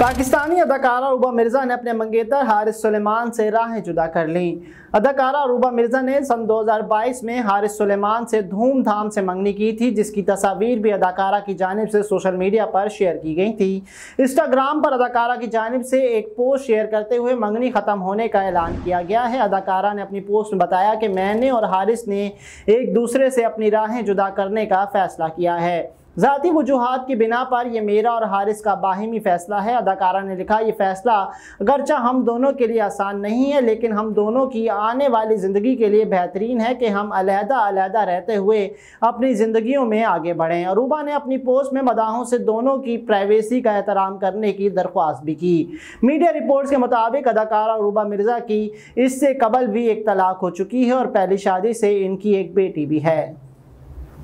पाकिस्तानी अदाकारा रूबा मिर्ज़ा ने अपने मंगेतर हारिस सुलेमान से राहें जुदा कर लीं अदाकारा रूबा मिर्ज़ा ने सन 2022 में हारिस सुलेमान से धूमधाम से मंगनी की थी जिसकी तस्वीर भी अदाकारा की जानब से सोशल मीडिया पर शेयर की गई थी इंस्टाग्राम पर अदाकारा की जानब से एक पोस्ट शेयर करते हुए मंगनी ख़त्म होने का ऐलान किया गया है अदाकारा ने अपनी पोस्ट में बताया कि मैंने और हारिस ने एक दूसरे से अपनी राहें जुदा करने का फ़ैसला किया है ज़ाती वजूहत की बिना पर यह मेरा और हारिस का बाहमी फ़ैसला है अदाकारा ने लिखा यह फ़ैसला अगरचा हम दोनों के लिए आसान नहीं है लेकिन हम दोनों की आने वाली ज़िंदगी के लिए बेहतरीन है कि हम अलहदा रहते हुए अपनी ज़िंदगियों में आगे बढ़ें अरूबा ने अपनी पोस्ट में मदाहों से दोनों की प्राइवेसी का एहतराम करने की दरख्वास्त भी की मीडिया रिपोर्ट्स के मुताबिक अदाकारा अरूबा मिर्ज़ा की इससे कबल भी एक तलाक हो चुकी है और पहली शादी से इनकी एक बेटी भी है